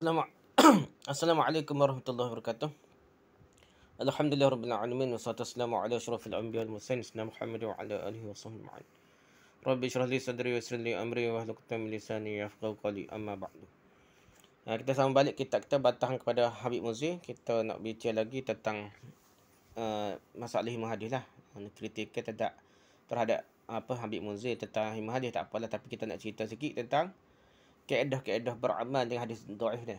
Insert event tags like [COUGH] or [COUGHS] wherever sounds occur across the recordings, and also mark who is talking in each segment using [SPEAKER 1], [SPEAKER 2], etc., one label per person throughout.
[SPEAKER 1] [CLEARS THROAT] Assalamualaikum warahmatullahi wabarakatuh. Alhamdulillah rabbil alamin wassalatu wassalamu ala asyrafil anbiya'i wal mursalin sayyidina Muhammad wa ala alihi wasahbihi ajma'in. Rabbi shrah li sadri yassir li amri wahlul 'uqdatam min lisani yafqahu qawli amma ba'du. Ha, kita sambung balik kita kita batang kepada Habib Muzi, kita nak bincang lagi tentang uh, masalah ilmu hadis lah. Kritik terhadap apa Habib Muzi tentang ilmu hadis tak apalah tapi kita nak cerita sikit tentang kaedah-kaedah beramal dengan hadis daif ni.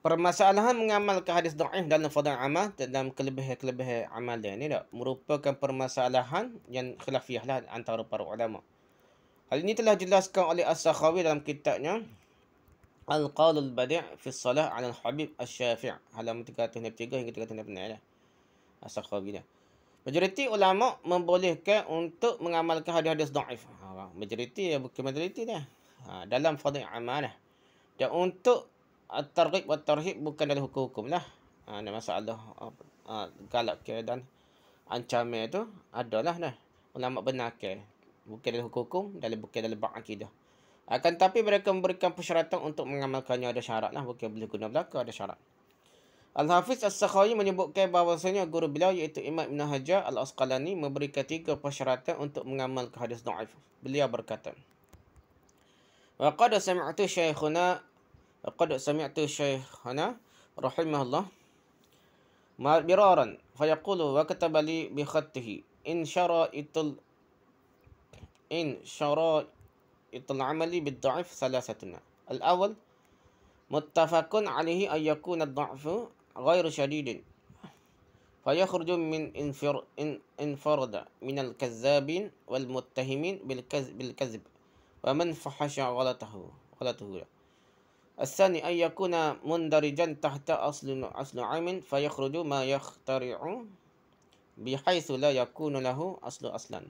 [SPEAKER 1] Permasalahan mengamalkan hadis daif dalam fadal amal dalam kelebihan-kelebihan amal dia ni merupakan permasalahan yang khilafiyah lah antara para ulama. Hal ini telah jelaskan oleh As-Sakhawi dalam kitabnya Al-Qalul Badi' fi Salah 'ala Al-Habib Asy-Syafi' halaman 303 hingga 306 lah. As-Sakhawi dia. Majoriti ulama membolehkan untuk mengamalkan hadis-hadis daif. Ha, majoriti ya bukan majoriti dah ha, dalam fardu amanah. Dan untuk uh, targhib wa tarhib bukan dalam hukum-hukum lah. Ha, ada masalah uh, galak ke dan ancamnya tu adalah lah. Ulama benar ke. Bukan dalam hukum-hukum, dalam bukan dalam bak akidah. Akan tapi mereka memberikan persyaratan untuk mengamalkannya ada syarat lah. Bukan boleh guna belaka ada syarat. Al-Hafiz As-Sakhawi menyebutkan bahawasanya guru beliau iaitu Imam Ibn Hajar Al-Asqalani memberikan tiga persyaratan untuk mengamalkan hadis do'if. Beliau berkata, وقد سمعت شيخنا وقد سمعت شيخنا رحمه الله مرارا فيقول وكتب لي بخطه إن شرائط إن شرائط العمل بالضعف ثلاثة الأول متفق عليه أن يكون الضعف غير شديد فيخرج من انفر... انفرد من الكذابين والمتهمين بالكذب ومن فحش غلطه غلطه الثاني أن يكون مندرجا تحت أصل أصل عام فيخرج ما يخترع بحيث لا يكون له أصل أصلا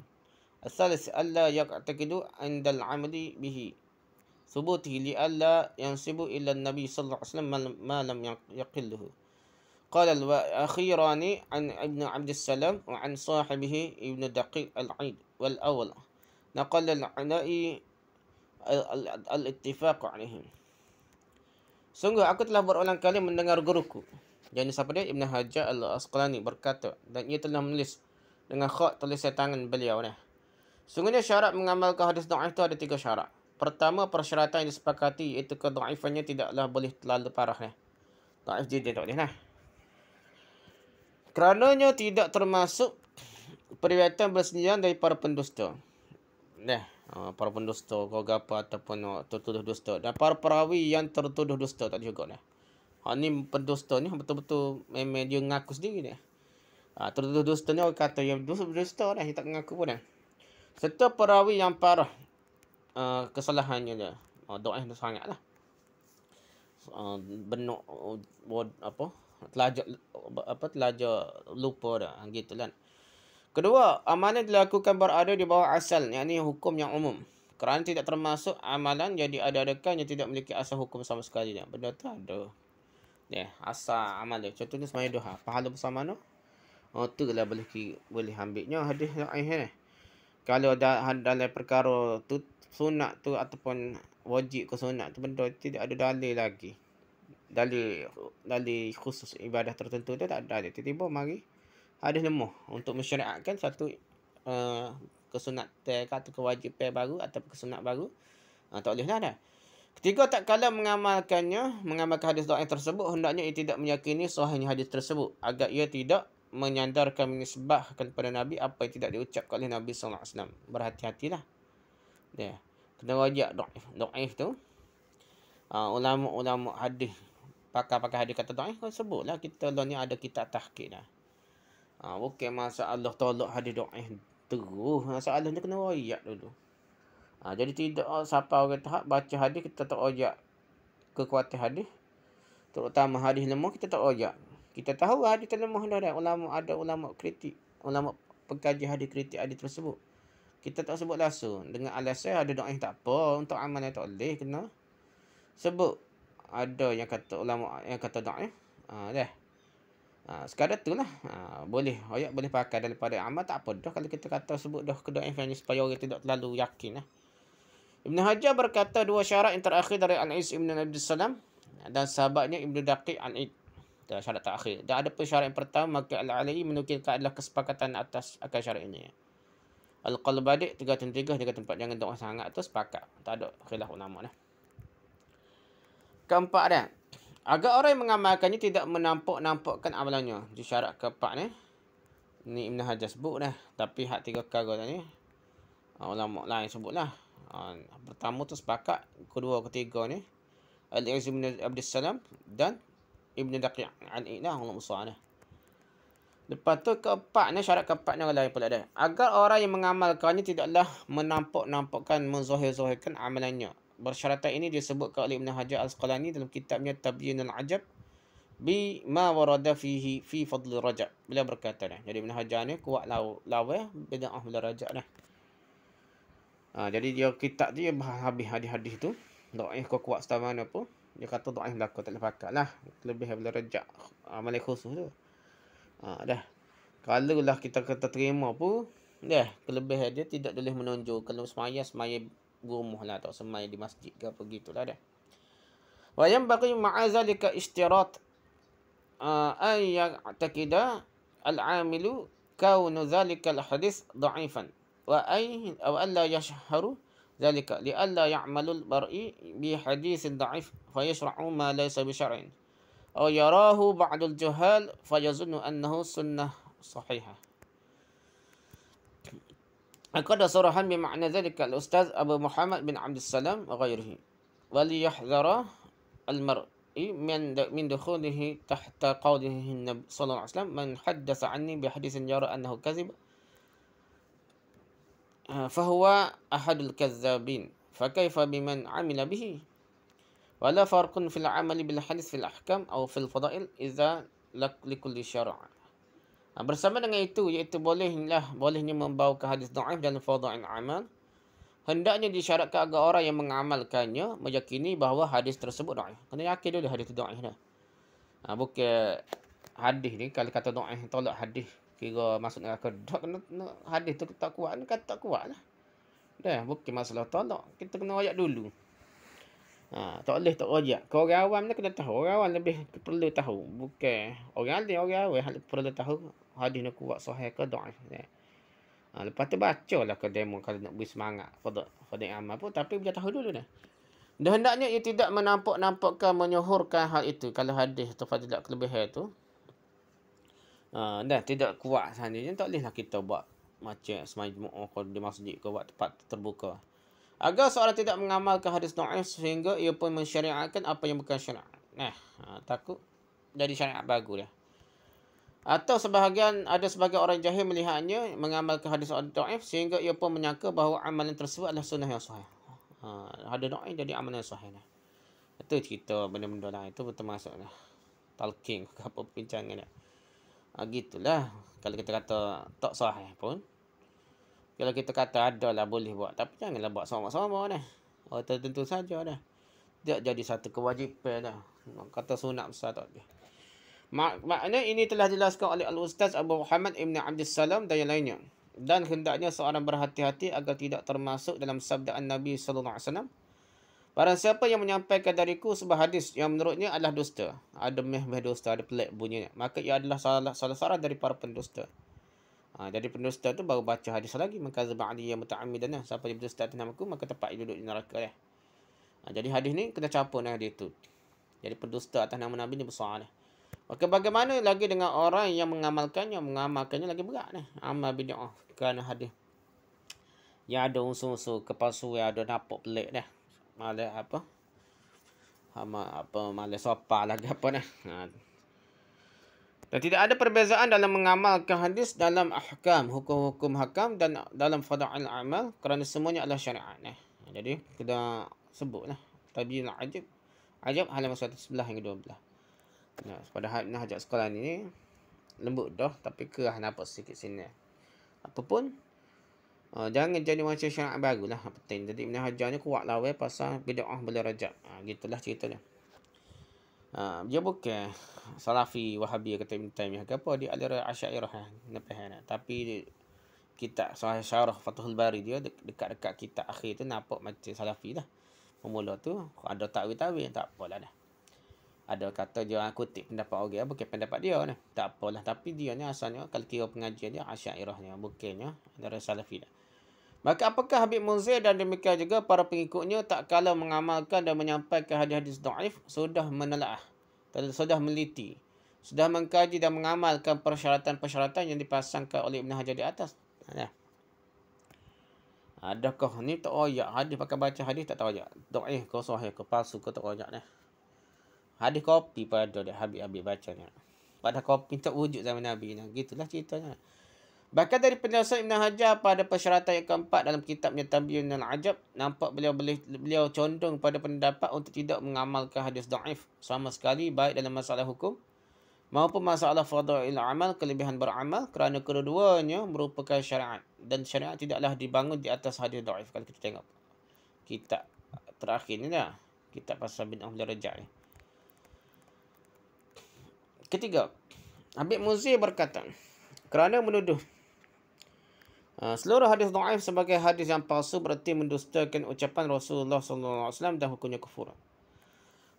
[SPEAKER 1] الثالث ألا يعتقد عند العمل به ثبوته لئلا ينسب إلى النبي صلى الله عليه وسلم ما لم يقله قال الأخيران عن ابن عبد السلام وعن صاحبه ابن دقيق العيد والأول نقل العناء al-ittifaq alaihim. Sungguh aku telah berulang kali mendengar guruku. Jadi siapa dia? Ibn Hajar al-Asqalani berkata dan ia telah menulis dengan khat tulis tangan beliau ni. Sungguhnya syarat mengamalkan hadis dhaif itu ada tiga syarat. Pertama persyaratan yang disepakati iaitu kedhaifannya tidaklah boleh terlalu parah ni. Dhaif dia tak boleh Nah, Kerananya tidak termasuk periwayatan bersendirian daripada pendusta. Nah, para pendusta kau apa ataupun tertuduh dusta dan para perawi yang tertuduh dusta tak juga dah. Ha ni pendusta ni betul-betul memang dia mengaku sendiri ni. Ha, ah, tertuduh dusta ni orang kata yang dusta dusta dah dia tak mengaku pun dah. Serta perawi yang parah uh, kesalahannya dia. Ha, doa yang sangatlah. Uh, benuk uh, apa? Telajak apa telajak lupa dah gitulah. Kan. Kedua, amalan dilakukan berada di bawah asal, yakni hukum yang umum. Kerana tidak termasuk amalan yang diadakan yang tidak memiliki asal hukum sama sekali. Benda tu ada. Ya, asal amalan. Contohnya semaya doha. Pahala besar mana? Oh, tu lah boleh, boleh ambilnya hadis yang akhir eh. Kalau ada dalam perkara tu, sunat tu ataupun wajib ke sunat tu benda tidak ada dalil lagi. Dalil, dalil khusus ibadah tertentu tu tak ada dalil. Tiba-tiba mari hadis lemah untuk mensyariatkan satu uh, kesunat terkata atau kewajipan baru atau kesunat baru. Uh, tak bolehlah dah. Ketiga, tak kala mengamalkannya, mengamalkan hadis doa tersebut, hendaknya ia tidak meyakini sahihnya hadis tersebut. Agar ia tidak menyandarkan menisbahkan kepada Nabi apa yang tidak diucapkan oleh Nabi SAW. Berhati-hatilah. Ya. Kena wajak do'if. Do'if tu. Uh, ulama-ulama hadis. Pakar-pakar hadis kata do'if. Kau sebutlah. Kita lah ada kitab tahkid lah. Ha, bukan masalah tolak hadir doa teruh. Ha, masalah dia kena royak dulu. Ha, jadi tidak oh, siapa orang tahap baca hadis kita tak royak kekuatan hadis. Terutama hadis lemah kita tak royak. Kita tahu hadis lemah dah ada ulama ada ulama kritik, ulama pengkaji hadis kritik hadis tersebut. Kita tak sebut langsung dengan alasan ada doa tak apa untuk amalan tak boleh kena sebut ada yang kata ulama yang kata doa ha, dah. Ha, sekadar tu lah. Ha, boleh. Ayat boleh pakai daripada amal. Tak apa dah. Kalau kita kata sebut dah kedua infan ni. Supaya orang tidak terlalu yakin lah. Ibn Hajar berkata dua syarat yang terakhir dari Al-Iz Ibn Nabi Sallam. Dan sahabatnya Ibn Daqiq Al-Iz. Dan syarat terakhir. Dan ada pun syarat yang pertama. Maka Al-Ali menukilkan adalah kesepakatan atas akan syarat ini. Al-Qalbadik 333 dekat tempat jangan doa sangat tu sepakat. Tak ada khilaf ulama lah. Keempat dah. Agar orang yang mengamalkannya tidak menampak-nampakkan amalannya. di syarat keempat ni. Ni Ibn Hajar sebut dah. Tapi hak tiga kara tadi. Ah, ulama lain sebut lah. pertama tu sepakat. Kedua ketiga ni. Al-Izim bin Abdul Salam. Dan Ibn Daqiyah. Al-Iqlah. Allah SWT. Lepas tu keempat ni syarat keempat ni orang lain pula dah. Agar orang yang mengamalkannya tidaklah menampak-nampakkan, menzohir-zohirkan amalannya bersyaratan ini disebutkan oleh Ibn Hajar Al-Asqalani dalam kitabnya Tabyin Al-Ajab bi ma warada fihi fi fadl rajab beliau berkata nah. jadi Ibn Hajar ni kuat law law ya bidah ah bila rajab dah ha, jadi dia kitab dia bahas habis hadis-hadis tu doa kau kuat setahu mana pun dia kata doa yang berlaku tak boleh lah lebih bila rajab amal khusus tu ha, dah kalau lah kita kata terima pun dah kelebihan dia tidak boleh menonjol kalau semaya semaya gumuh lah atau semai di masjid ke apa gitulah dia wa yanbaghi ma'a zalika ishtirat an ya'taqida al-'amilu kaunu zalika al hadis da'ifan wa ay aw alla yashharu ذلك لئلا يعمل المرء بحديث ضعيف فيشرع ما ليس بشرع أو يراه بعض الجهال فيظن أنه سنة صحيحة أكد صرحا بمعنى ذلك الأستاذ أبو محمد بن عبد السلام وغيره وليحذر المرء من من دخوله تحت قوله النبي صلى الله عليه وسلم من حدث عني بحديث يرى أنه كذب فهو أحد الكذابين فكيف بمن عمل به ولا فرق في العمل بالحديث في الأحكام أو في الفضائل إذا لكل شرع Ha, bersama dengan itu iaitu bolehlah bolehnya membawa ke hadis dhaif dan fadha'il amal hendaknya disyaratkan agar orang yang mengamalkannya meyakini bahawa hadis tersebut dhaif kena yakin dulu hadis itu dah ha, bukan hadis ni kalau kata dhaif tolak hadis kira masuk neraka dah kena hadis tu tak kuat ni kata tak kuat lah dah bukan masalah tolak kita kena rayak dulu ha, tak boleh tak rayak kalau orang awam ni kena tahu orang awam lebih perlu tahu bukan orang ni orang awam perlu tahu hadis nak kuat sahih ke daif ya. ha, lepas tu bacalah ke demo kalau nak beri semangat pada pada amal pun tapi dia tahu dulu dah dan hendaknya ia tidak menampak-nampakkan menyohorkan hal itu kalau hadis atau fadilat kelebihan itu ha, dan tidak kuat sahaja tak bolehlah kita buat macam semai jemaah kalau di masjid ke buat tempat terbuka agar seorang tidak mengamalkan hadis daif sehingga ia pun mensyariatkan apa yang bukan syariat nah ha, takut dari syariat baru dah atau sebahagian ada sebagai orang jahil melihatnya mengamalkan hadis da'if sehingga ia pun menyangka bahawa amalan tersebut adalah sunnah yang sahih. Ha, hadis da'if jadi amalan yang sahih. Itu cerita benda-benda lain. Itu masuk lah. Talking ke apa perbincangan. Ha, gitulah. Kalau kita kata tak sahih pun. Kalau kita kata ada lah boleh buat. Tapi janganlah buat sama-sama dah. Oh, tentu saja dah. Tidak jadi satu kewajipan dah. Kata sunat besar tak boleh. Makna ini telah dijelaskan oleh Al-Ustaz Abu Muhammad Ibn Abdul Salam dan yang lainnya. Dan hendaknya seorang berhati-hati agar tidak termasuk dalam sabdaan Nabi SAW. Barang siapa yang menyampaikan dariku sebuah hadis yang menurutnya adalah dusta. Ada meh meh dusta, ada pelik bunyinya. Maka ia adalah salah salah salah dari para pendusta. Ha, dari pendusta tu baru baca hadis lagi. Maka zaba'ali yang muta'amidan lah. Siapa yang berdusta atas namaku, maka tempat dia duduk di neraka lah. Ha, jadi hadis ni kena capa lah dia tu. Jadi pendusta atas nama Nabi ni besar Ya. Okey, bagaimana lagi dengan orang yang mengamalkannya, mengamalkannya lagi berat ni. Amal bid'ah kerana hadis. Yang ada unsur-unsur kepasuan, ada nampak pelik dah. Malah apa? Hama apa malah sopah lagi apa ni. Ha. Dan tidak ada perbezaan dalam mengamalkan hadis dalam ahkam, hukum-hukum hakam dan dalam fada'il amal kerana semuanya adalah syariat. Eh. Jadi, kita sebutlah. Tabi'il ajib. Ajib halaman 11 hingga 12. Nah, ya, pada hari nah ajak sekolah ini lembut dah tapi kerah nampak sikit sini. Apa pun uh, jangan jadi macam syarak baru lah penting. Jadi menahajar ni kuat lah pasal bida'ah bila rajab. Ha, uh, gitulah cerita dia. Ha, uh, dia bukan salafi wahabi kata Ibn ya. Apa dia adalah asyairah. Ha, nampak kan? Tapi kita sahih syarah Fathul Bari dia dekat-dekat kita akhir tu nampak macam salafi lah. Pemula tu ada takwil-takwil tak apalah dah ada kata dia orang kutip pendapat orang okay, bukan pendapat dia ni tak apalah tapi dia ni asalnya kalau kira pengajian dia asyairah ni bukannya antara salafi dah maka apakah Habib Munzir dan demikian juga para pengikutnya tak kalah mengamalkan dan menyampaikan hadis-hadis dhaif sudah menelaah sudah meliti sudah mengkaji dan mengamalkan persyaratan-persyaratan yang dipasangkan oleh Ibn Hajar di atas ya. Adakah ni tak royak hadis pakai baca hadis tak tahu ajak. Dhaif kau sahih kau palsu kau tak royak ni. Ya. Hadis kopi pada dia habis Habib bacanya. Pada kopi tak wujud zaman Nabi nah. Gitulah ceritanya. Bahkan dari penjelasan Ibn Hajar pada persyaratan yang keempat dalam kitabnya Tambiyun al-Ajab, nampak beliau beliau condong pada pendapat untuk tidak mengamalkan hadis da'if sama sekali baik dalam masalah hukum maupun masalah fadha'il amal, kelebihan beramal kerana kedua-duanya merupakan syariat dan syariat tidaklah dibangun di atas hadis da'if kalau kita tengok kitab terakhir ni lah kitab pasal bin Ahmad al Ketiga, Habib Muzir berkata, kerana menuduh uh, seluruh hadis dhaif sebagai hadis yang palsu berarti mendustakan ucapan Rasulullah Sallallahu Alaihi Wasallam dan hukumnya kufur.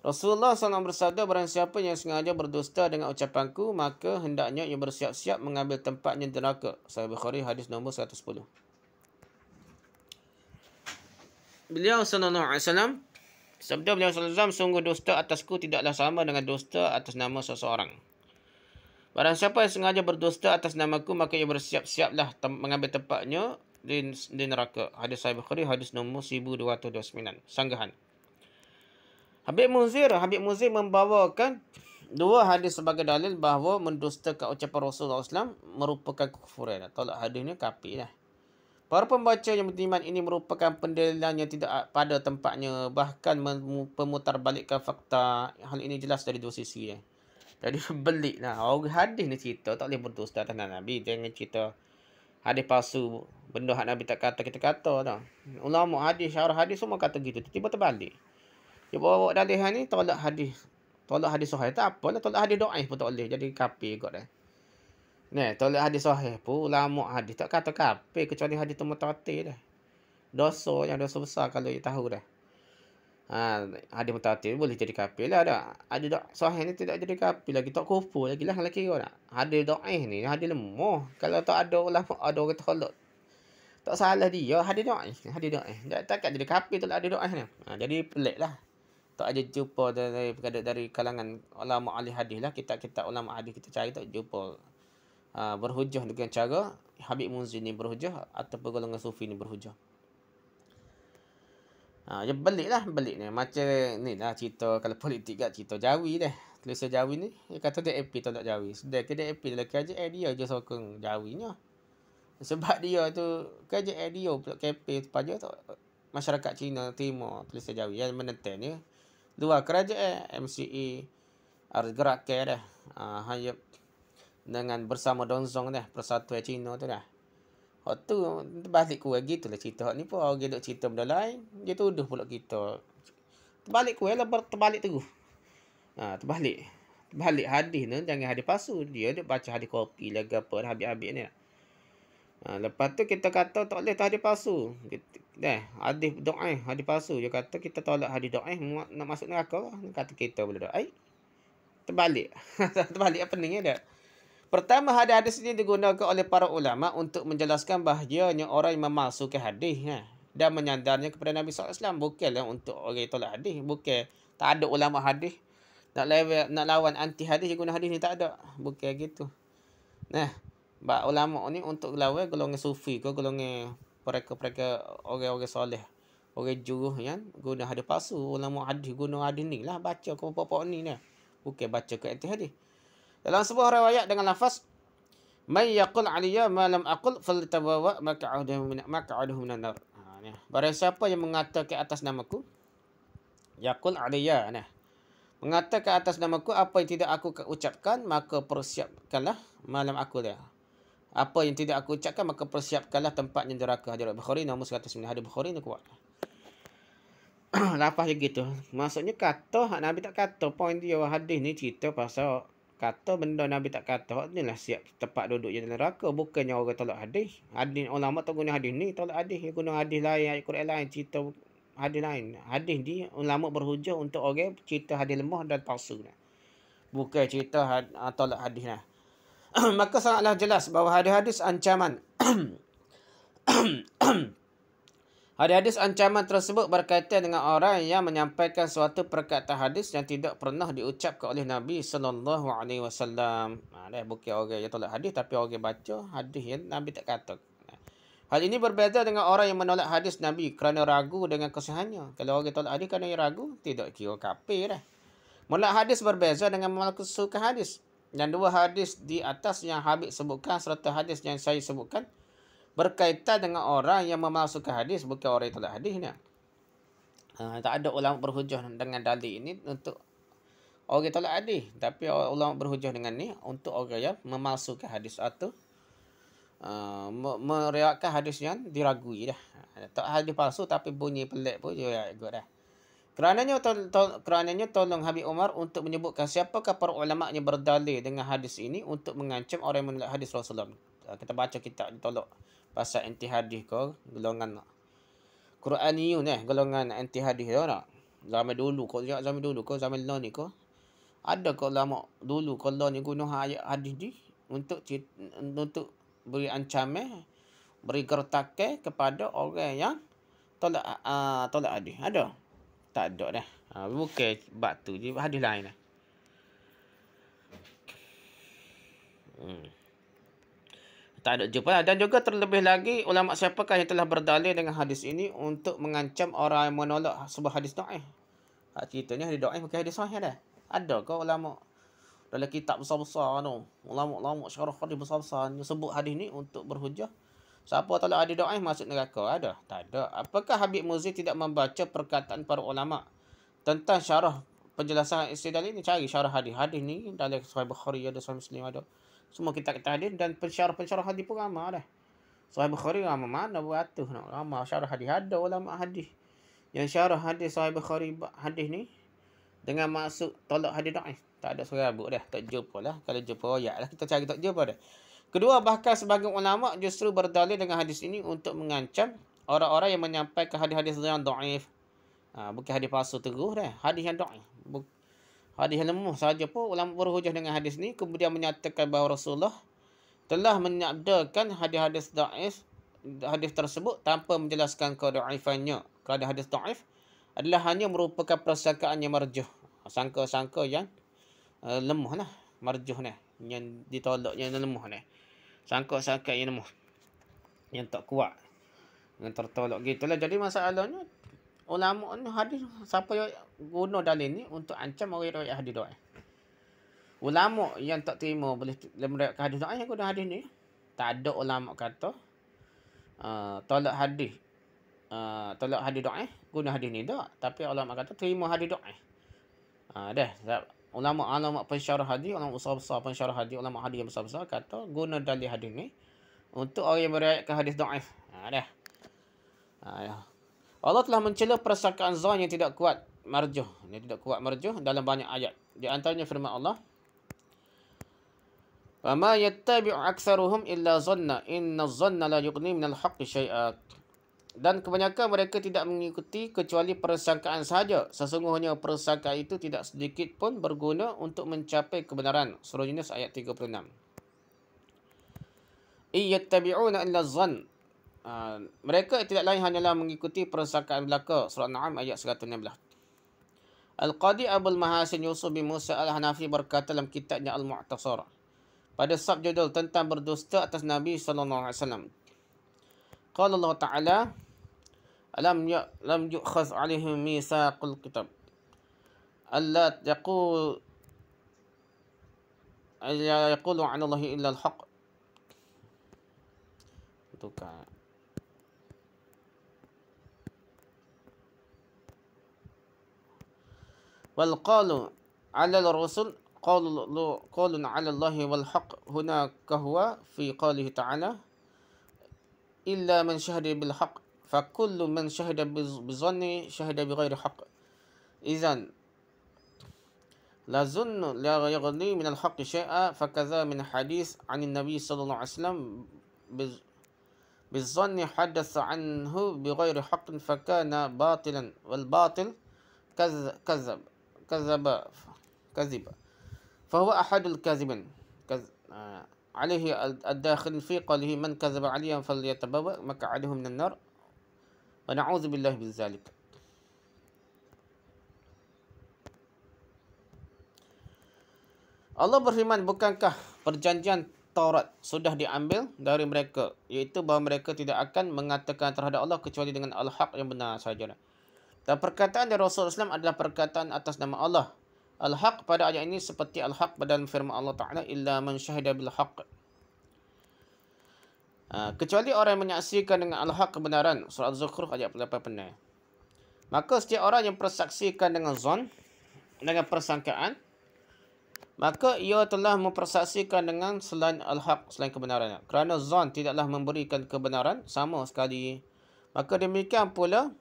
[SPEAKER 1] Rasulullah SAW bersabda, barang siapa yang sengaja berdusta dengan ucapanku, maka hendaknya ia bersiap-siap mengambil tempatnya di neraka. Sahih Bukhari hadis nombor 110. Beliau SAW sebab beliau SAW, sungguh dusta atasku tidaklah sama dengan dusta atas nama seseorang. Barang siapa yang sengaja berdusta atas namaku, maka ia bersiap-siaplah tem- mengambil tempatnya di, di neraka. Hadis Sahih Bukhari, hadis nomor 1229. Sanggahan. Habib Munzir, Habib Muzir membawakan dua hadis sebagai dalil bahawa mendustakan ucapan Rasulullah SAW merupakan kufuran. Tolak hadisnya kapi lah. Para pembaca yang beriman ini merupakan pendirian yang tidak pada tempatnya bahkan memutarbalikkan fakta. Hal ini jelas dari dua sisi. Eh. Jadi [LAUGHS] belik lah. Orang hadis ni cerita tak boleh berdua setelah tanah Nabi. Jangan cerita hadis palsu. Benda hak Nabi tak kata kita kata tau. Ulama hadis, syarah hadis semua kata gitu. Tiba-tiba terbalik. Dia bawa dalihan ni tolak hadis. Tolak hadis suhaib. Tak apa lah, Tolak hadis doa pun tak boleh. Jadi kapi kot dah. Ni, tolak hadis sahih pun ulama hadis tak kata kafir kecuali hadis tu mutawatir dah. Dosa yang dosa besar kalau dia tahu dah. Ha, hadis mutawatir boleh jadi kafir lah dah. Ada dak sahih ni tidak jadi kafir lagi tak kufur lagi lah lelaki kau dak. Hadis dhaif ni hadis lemah. Kalau tak ada ulama ada orang tolak tak salah dia hadis dhaif, hadis dhaif. Tak takkan jadi kafir tolak hadis dhaif ni. Ha, jadi pelik lah tak ada jumpa dari, dari, dari kalangan ulama ahli hadis lah kita kita ulama hadis kita cari tak jumpa Ah, berhujah dengan cara Habib Munzir ni berhujah ataupun golongan sufi ni berhujah. Ha, ya balik lah balik ni. Macam ni lah cerita kalau politik kat cerita Jawi dah. Kelasa Jawi ni, dia kata dia AP tak nak Jawi. Sudah ke dia AP dia kerja eh, dia je sokong Jawi nya lah. Sebab dia tu kerja kan eh, dia pula KP terpaja tu. Masyarakat Cina terima Kelasa Jawi yang menentang ni. Luar kerajaan eh, MCE harus gerak ke dah. Ha, hanya dengan bersama Donzong dah persatuan Cina tu dah. Hak tu terbalik ku gitulah cerita hak ni pun orang dok cerita benda lain, dia tuduh pula kita. Terbalik ku lah terbalik teruh. Ha, terbalik. Terbalik hadis ni jangan hadis palsu. Dia dia baca hadis kopi lagu apa dah habis-habis ni. Lah. Ha, lepas tu kita kata tak boleh hadis palsu. Dah, eh, hadis doa hadis palsu. Dia kata kita tolak hadis doa nak masuk neraka. Lah. Kata kita boleh doa. Terbalik. [LAUGHS] terbalik apa ni dia? Ya, Pertama hadis-hadis ini digunakan oleh para ulama untuk menjelaskan bahayanya orang yang memalsukan hadis ha, dan menyandarnya kepada Nabi SAW. Bukanlah untuk orang yang tolak hadis. Bukan. Tak ada ulama hadis. Nak, level, nak lawan anti hadis guna hadis ni tak ada. Bukan gitu. Nah, bak ulama ni untuk lawan golongan sufi ke golongan mereka-mereka orang-orang soleh. Orang juruh yang guna hadis palsu. Ulama hadis guna hadis ni lah. Baca ke apa-apa ni lah. Bukan baca ke anti hadis. Dalam sebuah riwayat dengan lafaz may yaqul aliyya ma lam aqul falitabawa maq'adahu min maq'adahu minan nar. Ha ni. siapa yang mengatakan atas namaku yaqul aliyya nah mengatakan atas namaku apa yang tidak aku ucapkan maka persiapkanlah malam aku dia. Apa yang tidak aku ucapkan maka persiapkanlah tempatnya neraka hadirat Bukhari nombor 109 hadis Bukhari ni kuat. [COUGHS] Lapas je gitu. Maksudnya kata Nabi tak kata poin dia hadis ni cerita pasal Kata benda Nabi tak kata, ni lah siap tempat duduk yang neraka. Bukannya orang tolak hadis. Hadis ulama tak guna hadis ni, tolak hadis. Dia guna hadis lain, ayat Quran lain, cerita hadis lain. Hadis ni, ulama berhujah untuk orang cerita hadis lemah dan palsu. Bukan cerita atau uh, hadis lah. [CLEARS THROAT] Maka sangatlah jelas bahawa hadis-hadis ancaman. [CLEARS THROAT] [CLEARS THROAT] Hadis-hadis ancaman tersebut berkaitan dengan orang yang menyampaikan suatu perkataan hadis yang tidak pernah diucapkan oleh Nabi sallallahu alaihi wasallam. Ah, bukan orang yang tolak hadis tapi orang yang baca hadis yang Nabi tak kata. Hal ini berbeza dengan orang yang menolak hadis Nabi kerana ragu dengan kesahannya. Kalau orang tolak hadis kerana dia ragu, tidak kira kafir Menolak hadis berbeza dengan melakukan hadis. Dan dua hadis di atas yang Habib sebutkan serta hadis yang saya sebutkan berkaitan dengan orang yang memasukkan hadis bukan orang yang tolak hadisnya. Ha, tak ada ulama berhujah dengan dalil ini untuk orang yang tolak hadis. Tapi ulama berhujah dengan ni untuk orang yang memasukkan hadis atau uh, ha, meriwayatkan hadis yang diragui dah. Ha, tak hadis palsu tapi bunyi pelik pun dia ikut dah. Kerananya, to, to, kerananya tolong Habib Umar untuk menyebutkan siapakah para ulama yang berdalil dengan hadis ini untuk mengancam orang yang menolak hadis Rasulullah. Ha, kita baca kita tolong pasal anti hadis ke golongan Quraniyun eh golongan anti hadis ke nak zaman dulu kok juga zaman dulu kok zaman lama ni kok ada kok lama dulu kok lama ni guna ayat hadis ni untuk untuk beri ancaman eh, beri gertak kepada orang yang tolak uh, tolak hadis ada tak ada dah uh, bukan bab tu je hadis lain dah hmm tak ada jumpa lah. Dan juga terlebih lagi, ulama siapakah yang telah berdalil dengan hadis ini untuk mengancam orang yang menolak sebuah hadis do'ih? Ha, ceritanya hadis do'ih bukan hadis sahih dah. Ada ke ulama dalam kitab besar-besar tu? Ulama-ulama syarah hadis besar-besar sebut hadis ni untuk berhujah. Siapa tolak ada do'ih masuk neraka? Ada? Tak ada. Apakah Habib Muzi tidak membaca perkataan para ulama tentang syarah penjelasan istidal ini? Cari syarah hadis. Hadis ni dalam Sahih Bukhari ada, Sahih Muslim ada. Sahih Muslim ada. Semua kita kata hadis dan pensyarah-pensyarah hadis pun ramai dah. Sahih Bukhari ramai mana beratus nak ramai syarah hadis ada ulama hadis. Yang syarah hadis Sahih Bukhari hadis ni dengan maksud tolak hadis daif. Tak ada serabut dah, tak jumpa lah. Kalau jumpa ya lah, kita cari tak jumpa dah. Kedua, bahkan sebagai ulama justru berdalil dengan hadis ini untuk mengancam orang-orang yang menyampaikan hadis-hadis yang daif. Ha, bukan hadis palsu teguh dah. Hadis yang daif hadis yang lemah saja pun ulama berhujah dengan hadis ni kemudian menyatakan bahawa Rasulullah telah menyabdakan hadis-hadis daif hadis tersebut tanpa menjelaskan kedaifannya kerana hadis daif adalah hanya merupakan persangkaan yang marjuh sangka-sangka yang uh, lemah lah marjuh ni yang ditolaknya yang lemah ni sangka-sangka yang lemah yang tak kuat yang tertolak gitulah jadi masalahnya ulama ni hadis siapa yang guna dalil ni untuk ancam orang yang hadis doa. Ulama yang tak terima boleh meriwayatkan hadis doa yang guna hadis ni. Tak ada ulama kata uh, tolak hadis uh, tolak hadis doa guna hadis ni tak. Tapi ulama kata terima hadis doa. Uh, dah. Ulama ulama pensyarah hadis, ulama usah besar pensyarah hadis, ulama hadis yang besar-besar kata guna dalil hadis ni untuk orang yang meriwayatkan hadis doa. Uh, dah. Uh, dah. Ya. Allah telah mencela persangkaan zon yang tidak kuat marjuh. Yang tidak kuat marjuh dalam banyak ayat. Di antaranya firman Allah. وَمَا يَتَّبِعُ أَكْثَرُهُمْ إِلَّا ظَنَّ إِنَّ الظَّنَّ لَا يُقْنِي مِنَ الْحَقِّ شَيْئًا Dan kebanyakan mereka tidak mengikuti kecuali persangkaan sahaja. Sesungguhnya persangkaan itu tidak sedikit pun berguna untuk mencapai kebenaran. Surah Yunus ayat 36. إِيَتَّبِعُونَ إِلَّا الظَّنَّ Ah, mereka tidak lain hanyalah mengikuti persangkaan belaka. Surah Naam ayat 116. Al-Qadi Abul Mahasin Yusuf bin Musa Al-Hanafi berkata dalam kitabnya Al-Mu'tasar. Pada sub judul tentang berdusta atas Nabi Sallallahu Alaihi Wasallam. Qala Allah Ta'ala. Alam ya lam yu'khaz alaihim misaqul kitab. Alla yaqul alla yaqulu 'ala Allah illa al-haq. Tukar. والقول على الرسل قول قول على الله والحق هنا كهو في قوله تعالى إلا من شهد بالحق فكل من شهد بظن شهد بغير حق إذا لا ظن لا يغني من الحق شيئا فكذا من حديث عن النبي صلى الله عليه وسلم بالظن حدث عنه بغير حق فكان باطلا والباطل كذب kazaba kaziba fa huwa ahadul kazibin ah, alaihi al-dakhil fi qalihi man kazaba alayya falyatabawa maka alayhi minan nar wa na'udzu billahi min dzalik Allah berfirman, bukankah perjanjian Taurat sudah diambil dari mereka? Iaitu bahawa mereka tidak akan mengatakan terhadap Allah kecuali dengan Al-Haq yang benar sahaja. Dan perkataan dari Rasulullah SAW adalah perkataan atas nama Allah. Al-Haq pada ayat ini seperti Al-Haq pada firman Allah Ta'ala illa man syahida bil-haq. Ha, kecuali orang yang menyaksikan dengan Al-Haq kebenaran. Surah az ayat berapa 86. Maka setiap orang yang persaksikan dengan zon, dengan persangkaan, maka ia telah mempersaksikan dengan selain Al-Haq, selain kebenaran. Kerana zon tidaklah memberikan kebenaran sama sekali. Maka demikian pula,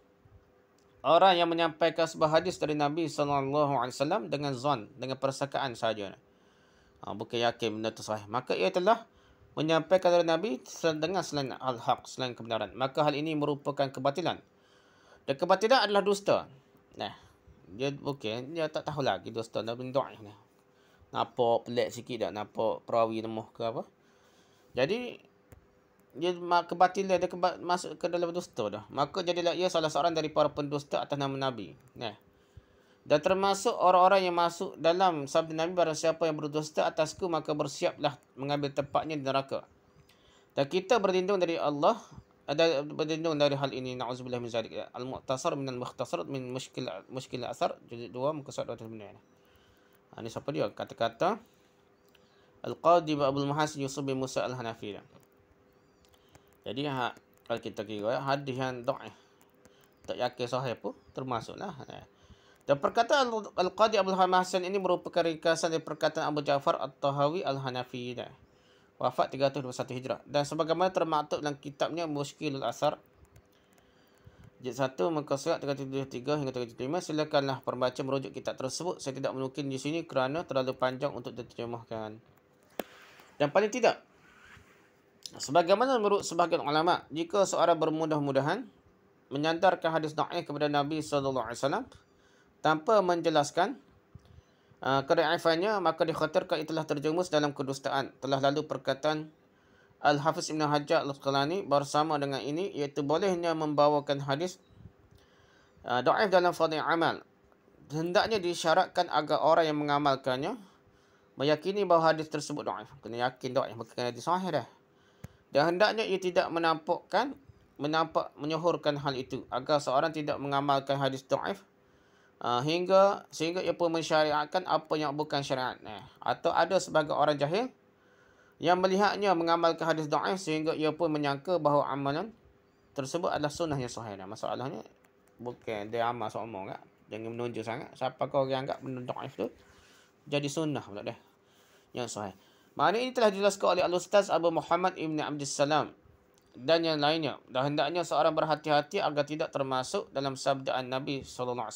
[SPEAKER 1] orang yang menyampaikan sebuah hadis dari Nabi sallallahu alaihi wasallam dengan zon dengan persangkaan sahaja. Ha, bukan yakin benda itu sahih. Maka ia telah menyampaikan dari Nabi dengan selain al-haq, selain kebenaran. Maka hal ini merupakan kebatilan. Dan kebatilan adalah dusta. Nah, dia bukan, okay, dia tak tahu lagi dusta dan bintu'i. Nampak pelik sikit tak, nampak perawi lemah ke apa. Jadi, dia kebatil dia, dia keba, masuk ke dalam dusta dah. Maka jadilah ia salah seorang dari para pendusta atas nama Nabi. Nah. Dan termasuk orang-orang yang masuk dalam sabda Nabi barang siapa yang berdusta atasku maka bersiaplah mengambil tempatnya di neraka. Dan kita berlindung dari Allah ada berlindung dari hal ini naudzubillah min zalik al-muqtasar min al-mukhtasar min mushkil mushkil asar juz 2 muka 29. Ini. ini siapa dia kata-kata Al-Qadi Abu Al-Muhasin Yusuf bin Musa Al-Hanafi. Jadi ha, kalau kita kira hadis yang do'if. Tak yakin sahih pun termasuklah. Ya. Dan perkataan Al-Qadi Abdul Hamid Hassan ini merupakan ringkasan dari perkataan Abu Jaafar At-Tahawi Al-Hanafi. Ya. Wafat 321 Hijrah. Dan sebagaimana termaktub dalam kitabnya Muskilul Asar. Jid 1, muka surat 373 hingga 375. Silakanlah pembaca merujuk kitab tersebut. Saya tidak menukin di sini kerana terlalu panjang untuk diterjemahkan. Dan paling tidak, Sebagaimana menurut sebahagian ulama, jika seorang bermudah-mudahan menyantarkan hadis da'if kepada Nabi SAW tanpa menjelaskan uh, maka dikhatirkan itulah terjumus dalam kedustaan. Telah lalu perkataan Al-Hafiz Ibn Hajar Al-Qalani bersama dengan ini iaitu bolehnya membawakan hadis uh, da'if dalam fadil amal. Hendaknya disyaratkan agar orang yang mengamalkannya meyakini bahawa hadis tersebut da'if. Kena yakin da'if, maka kena disahir dah. Dan hendaknya ia tidak menampakkan, menampak menyohorkan hal itu agar seorang tidak mengamalkan hadis dhaif ah, hingga sehingga ia pun mensyariatkan apa yang bukan syariat atau ada sebagai orang jahil yang melihatnya mengamalkan hadis dhaif sehingga ia pun menyangka bahawa amalan tersebut adalah sunnah yang sahih dan masalahnya bukan dia amal sama enggak jangan menunjuk sangat siapa kau yang anggap benda dhaif tu jadi sunnah pula dah yang sahih Makna ini telah dijelaskan oleh Al-Ustaz Abu Muhammad Ibn Abdul Salam dan yang lainnya. Dan hendaknya seorang berhati-hati agar tidak termasuk dalam sabdaan Nabi SAW.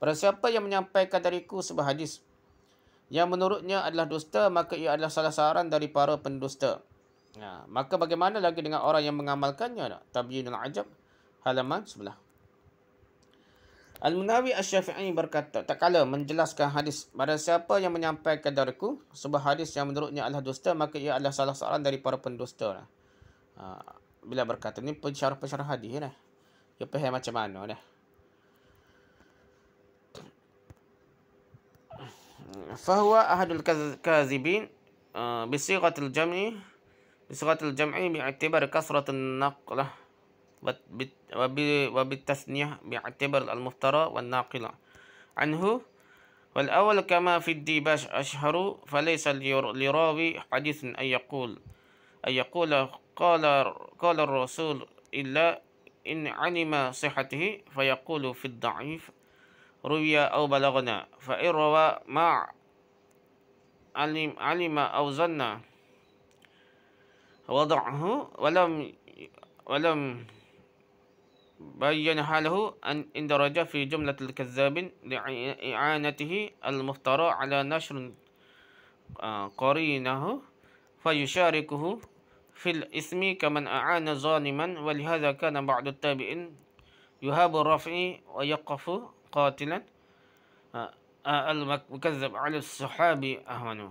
[SPEAKER 1] Pada siapa yang menyampaikan dariku sebuah hadis yang menurutnya adalah dusta, maka ia adalah salah saran dari para pendusta. Ya, maka bagaimana lagi dengan orang yang mengamalkannya? Tabiyyun al-ajab halaman sebelah. Al-Munawi Al-Syafi'i berkata, tak kala menjelaskan hadis, pada siapa yang menyampaikan daraku, sebuah hadis yang menurutnya adalah dusta, maka ia adalah salah seorang dari para pendusta. Uh, bila berkata, ni pensyarah-pensyarah hadis. Ni. Dia faham macam mana. Ni. Fahuwa ahadul kazibin uh, ah, bisiratul jam'i bisiratul jam'i bi'atibar kasratul naqlah. وبالتثنية باعتبار المفترى والناقلة عنه والأول كما في الديباش أشهر فليس لراوي حديث أن يقول أن يقول قال قال الرسول إلا إن علم صحته فيقول في الضعيف روي أو بلغنا فإن روى ما علم, علم أو ظن وضعه ولم ولم بين حاله أن اندرج في جملة الكذاب لإعانته المفترى على نشر آه، قرينه فيشاركه في الإثم كمن أعان ظالما ولهذا كان بعض التابعين يهاب الرفع ويقف قاتلا آه، آه، المكذب على الصحابي أهونه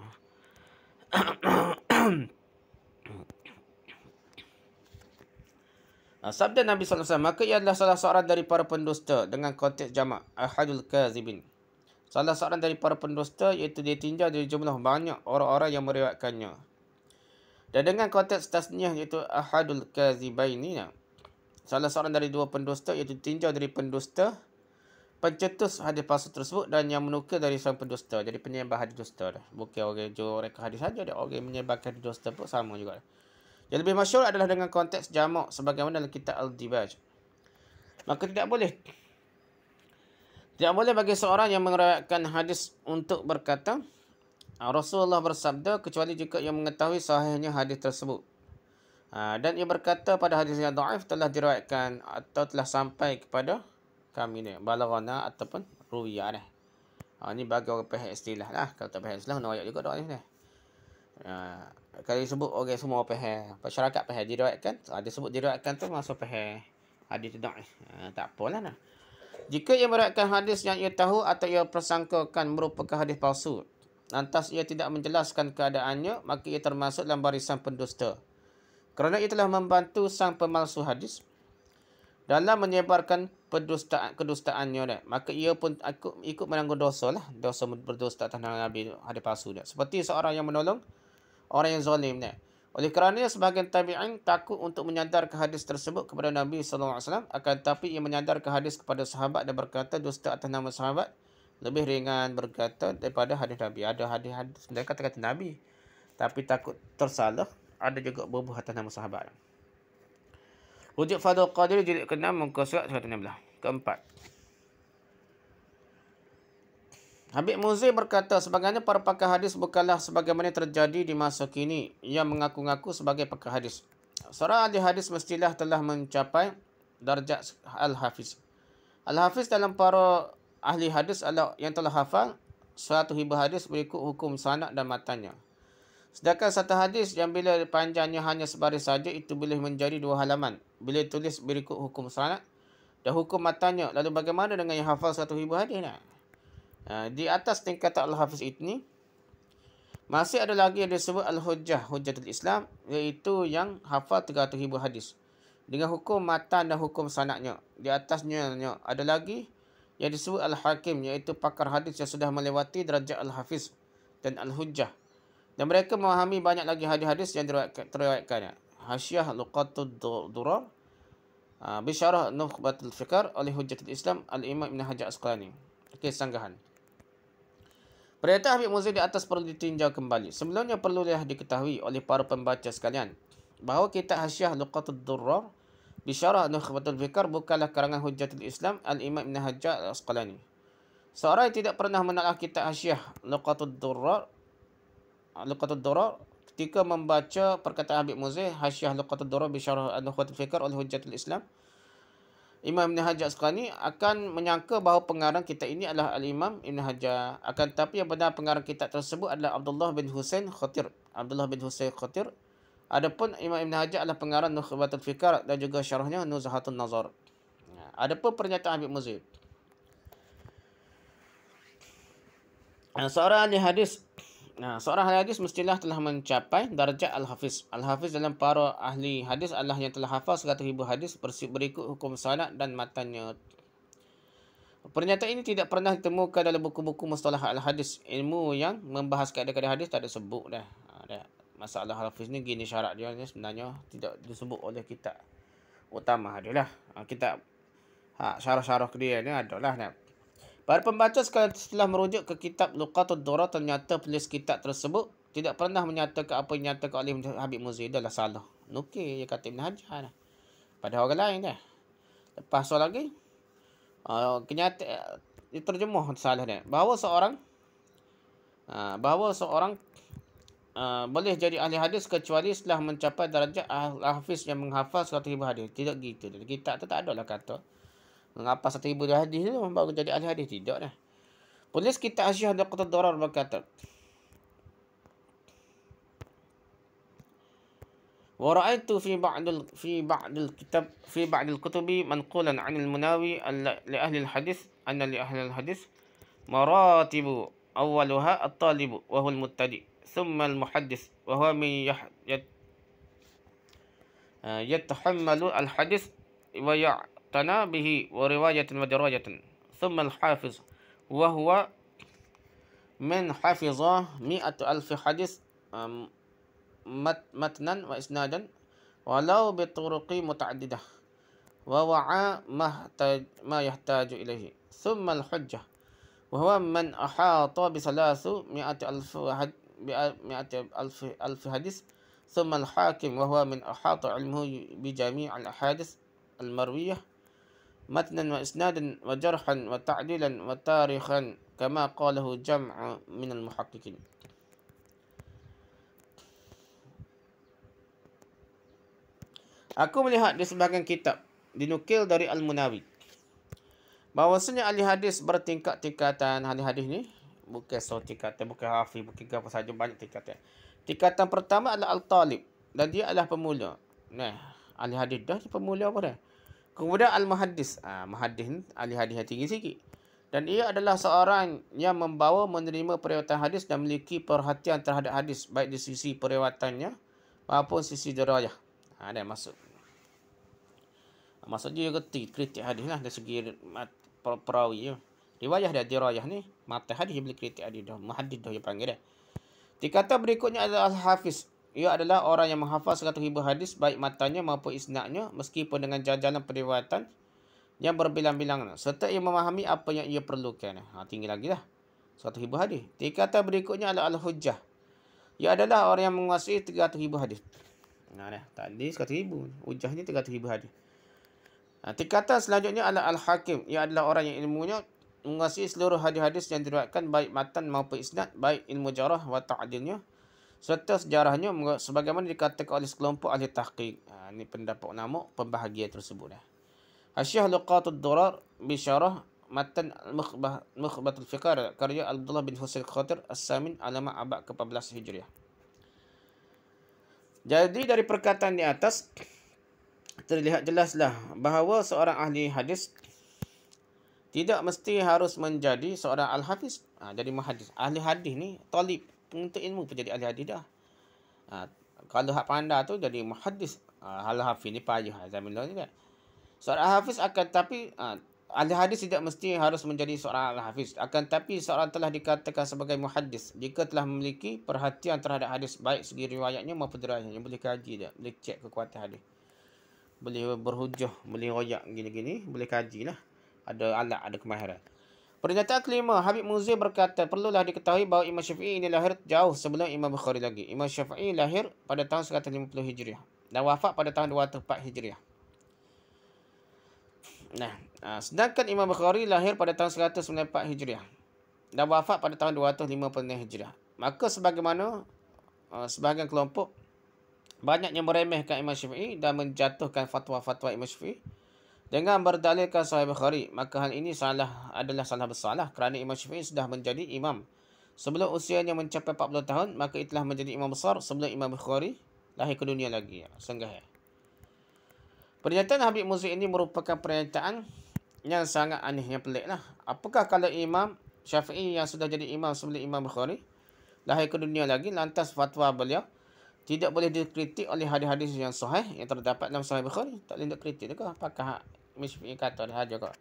[SPEAKER 1] [COUGHS] Ha, sabda Nabi sallallahu alaihi maka ia adalah salah seorang dari para pendusta dengan konteks jamak ahadul kazibin salah seorang dari para pendusta iaitu dia tinjau dari jumlah banyak orang-orang yang meriwayatkannya dan dengan konteks tasniah iaitu ahadul ini. salah seorang dari dua pendusta iaitu tinjau dari pendusta pencetus hadis palsu tersebut dan yang menukar dari seorang pendusta jadi penyebab hadis dusta dah bukan orang jual reka hadis saja dia orang menyebarkan hadis dusta pun sama juga yang lebih masyur adalah dengan konteks jamak sebagaimana dalam kitab Al-Dibaj. Maka tidak boleh. Tidak boleh bagi seorang yang mengerayakan hadis untuk berkata, Rasulullah bersabda kecuali jika ia mengetahui sahihnya hadis tersebut. Ha, dan ia berkata pada hadis yang da'if telah diraikan atau telah sampai kepada kami ni. Balagana ataupun ruwiyah ni. Ha, ni bagi orang pihak istilah lah. Kalau tak pihak istilah, nak juga doa ni. Ha, kalau sebut orang okay, semua peha, masyarakat peha diriwayatkan, ada sebut diriwayatkan tu masuk peha hadis dak. Uh, ha, tak apalah nah. Jika ia meriwayatkan hadis yang ia tahu atau ia persangkakan merupakan hadis palsu, lantas ia tidak menjelaskan keadaannya, maka ia termasuk dalam barisan pendusta. Kerana ia telah membantu sang pemalsu hadis dalam menyebarkan pendustaan kedustaannya dah. maka ia pun ikut, menanggung dosa lah dosa berdusta tentang Nabi hadis palsu dah. seperti seorang yang menolong orang yang zalim ni. Oleh kerana sebahagian tabi'in takut untuk menyandar ke hadis tersebut kepada Nabi SAW. Akan tetapi ia menyandar ke hadis kepada sahabat dan berkata dusta atas nama sahabat. Lebih ringan berkata daripada hadis Nabi. Ada hadis-hadis mereka kata-kata Nabi. Tapi takut tersalah. Ada juga berbuah atas nama sahabat. Rujuk Fadul Qadir jilid ke-6 muka surat 116. Keempat. Habib Muzi berkata, sebagainya para pakar hadis bukanlah sebagaimana terjadi di masa kini. yang mengaku-ngaku sebagai pakar hadis. Seorang ahli hadis mestilah telah mencapai darjat Al-Hafiz. Al-Hafiz dalam para ahli hadis adalah yang telah hafal suatu hibu hadis berikut hukum sanak dan matanya. Sedangkan satu hadis yang bila panjangnya hanya sebaris saja itu boleh menjadi dua halaman. Bila tulis berikut hukum sanak dan hukum matanya. Lalu bagaimana dengan yang hafal suatu hibu hadis? Nah? Ah, di atas tingkatan Al-Hafiz ini, masih ada lagi yang disebut Al-Hujjah, hujjah al Islam, iaitu yang hafal 300 ribu hadis. Dengan hukum matan dan hukum sanaknya. Di atasnya ada lagi yang disebut Al-Hakim, iaitu pakar hadis yang sudah melewati derajat Al-Hafiz dan Al-Hujjah. Dan mereka memahami banyak lagi hadis-hadis yang diriwayatkan. Hasyah Luqatul Durar, ah, Bisharah Nukhbatul Fikar oleh hujjah al Islam, Al-Imam Ibn Hajar Asqalani. Okey, sanggahan. Perintah Habib Muzir di atas perlu ditinjau kembali. Sebelumnya perlulah diketahui oleh para pembaca sekalian bahawa kitab Hasyah Luqatul Durrar Bisharah Nukhbatul Fikar bukanlah karangan Hujjatul Islam Al-Imam Ibn Hajar Al-Asqalani. Seorang yang tidak pernah menakah kitab Hasyah Luqatul Durrar Luqatul Durrar ketika membaca perkataan Habib Muzir Hasyah Luqatul Durrar Bisharah Nukhbatul Fikar oleh Hujjatul Islam Imam Ibn Hajar sekarang ni akan menyangka bahawa pengarang kitab ini adalah Al-Imam Ibn Hajar. Akan tetapi yang benar pengarang kitab tersebut adalah Abdullah bin Hussein Khatir. Abdullah bin Hussein Khatir. Adapun Imam Ibn Hajar adalah pengarang Nukhbatul Fikar dan juga syarahnya Nuzahatul Nazar. Ya, adapun pernyataan Habib Muzib. Seorang ahli hadis Nah, seorang ahli hadis mestilah telah mencapai darjah al-hafiz. Al-hafiz dalam para ahli hadis adalah yang telah hafal 100,000 hadis bersih berikut hukum salat dan matanya. Pernyataan ini tidak pernah ditemukan dalam buku-buku mustalah al-hadis. Ilmu yang membahas keadaan-keadaan hadis tak ada sebut dah. Ada ha, masalah al-hafiz ni gini syarat dia ni sebenarnya tidak disebut oleh kita utama adalah ha, kita ha, syarah-syarah dia ni adalah nak Para pembaca sekalian setelah merujuk ke kitab Luqatul Dura ternyata penulis kitab tersebut tidak pernah menyatakan apa yang nyatakan oleh Habib Muzi adalah salah. Nukir okay, yang kata Ibn Hajar lah. Pada orang lain dia. Lepas soal lagi, uh, kenyata, diterjemah salah dia. Bahawa seorang, uh, bahawa seorang Uh, boleh jadi ahli hadis kecuali setelah mencapai darjah al-hafiz yang menghafal 100 ribu hadis. Tidak gitu. Kita tak ada lah kata. Mengapa satu ibu dah hadis tu baru jadi ahli hadis? Tidak lah. Penulis kita Asyah Dr. Dorar berkata, ورأيت في بعض في بعض الكتب في بعض الكتب منقولا عن المناوي لأهل الحديث أن لأهل الحديث مراتب أولها الطالب وهو المبتدئ ثم المحدث وهو من يتحمل الحديث ويع قنا به ورواية ودراية ثم الحافظ وهو من حفظ مئة ألف حديث متنا وإسنادا ولو بطرق متعددة ووعى ما, ما يحتاج إليه ثم الحجة وهو من أحاط بثلاث مئة ألف, مئة ألف, ألف حديث ثم الحاكم وهو من أحاط علمه بجميع الأحاديث المروية متنا وإسنادا وجرحا وتعديلا وتاريخا كما قاله جمع من المحققين Aku melihat di sebahagian kitab dinukil dari Al-Munawi bahawasanya ahli hadis bertingkat-tingkatan ahli hadis ni bukan so tingkatan bukan hafiz bukan apa saja banyak tingkatan. Tingkatan pertama adalah Al-Talib dan dia adalah pemula. Nah, ahli hadis dah pemula apa dah? Kemudian al mahadis Ah, Muhaddis ni ahli hadis yang tinggi sikit. Dan ia adalah seorang yang membawa menerima perawatan hadis dan memiliki perhatian terhadap hadis. Baik di sisi perawatannya maupun sisi derayah. Ha, ah, ada masuk, Maksud dia kerti, kritik hadis lah dari segi perawi. Ya. Riwayah dia derayah ni. Mata hadis dia boleh kritik hadis dah. Muhaddis dah dia panggil dia. Dikata berikutnya adalah Al-Hafiz. Ia adalah orang yang menghafaz 100,000 hadis baik matanya maupun isnaknya meskipun dengan jalan-jalan yang berbilang-bilang serta ia memahami apa yang ia perlukan. Ha, tinggi lagi lah. 100,000 hadis. Tingkatan berikutnya adalah Al-Hujjah. Ia adalah orang yang menguasai 300,000 hadis. Nah, dah. Tadi 100,000. Hujjahnya 300,000 hadis. Ha, tingkatan ha, selanjutnya adalah Al-Hakim. Ia adalah orang yang ilmunya menguasai seluruh hadis-hadis yang diriwayatkan baik matan maupun isnad, baik ilmu jarah wa ta'dilnya. Ta serta sejarahnya sebagaimana dikatakan oleh sekelompok ahli tahqiq. Ha, ini pendapat nama pembahagia tersebut. Ya. Asyih Luqatul Durar Bisharah Matan Al-Mukhbatul Fiqar Karya Abdullah bin Husayl Khatir As-Samin Alamak Abad ke-14 Hijriah. Jadi dari perkataan di atas terlihat jelaslah bahawa seorang ahli hadis tidak mesti harus menjadi seorang al-hafiz. Ha, jadi muhadis. Ahli hadis ni talib penuntut ilmu pun jadi ahli hadis dah. Ha, kalau hak pandai tu jadi muhaddis ha, hal hafiz ni payu zaman dulu juga. Seorang hafiz akan tapi ha, ahli hadis tidak mesti harus menjadi seorang ahli hafiz akan tapi seorang telah dikatakan sebagai muhaddis jika telah memiliki perhatian terhadap hadis baik segi riwayatnya maupun derajatnya yang boleh kaji dia boleh cek kekuatan hadis boleh berhujah boleh royak gini-gini boleh kajilah ada alat ada kemahiran Pernyataan kelima, Habib Muzir berkata, perlulah diketahui bahawa Imam Syafi'i ini lahir jauh sebelum Imam Bukhari lagi. Imam Syafi'i lahir pada tahun 150 Hijriah dan wafat pada tahun 204 Hijriah. Nah, ah, sedangkan Imam Bukhari lahir pada tahun 194 Hijriah dan wafat pada tahun 250 Hijriah. Maka sebagaimana ah, sebahagian kelompok banyaknya meremehkan Imam Syafi'i dan menjatuhkan fatwa-fatwa Imam Syafi'i, dengan berdalilkan Sahih Bukhari, maka hal ini salah adalah salah besarlah kerana Imam Syafi'i sudah menjadi imam. Sebelum usianya mencapai 40 tahun, maka itulah menjadi imam besar sebelum Imam Bukhari lahir ke dunia lagi. Sengah ya. Pernyataan Habib Muzik ini merupakan pernyataan yang sangat aneh yang pelik lah. Apakah kalau Imam Syafi'i yang sudah jadi imam sebelum Imam Bukhari lahir ke dunia lagi, lantas fatwa beliau tidak boleh dikritik oleh hadis-hadis yang sahih yang terdapat dalam sahih Bukhari. Tak boleh dikritik juga. Apakah hak kata dah ada kot.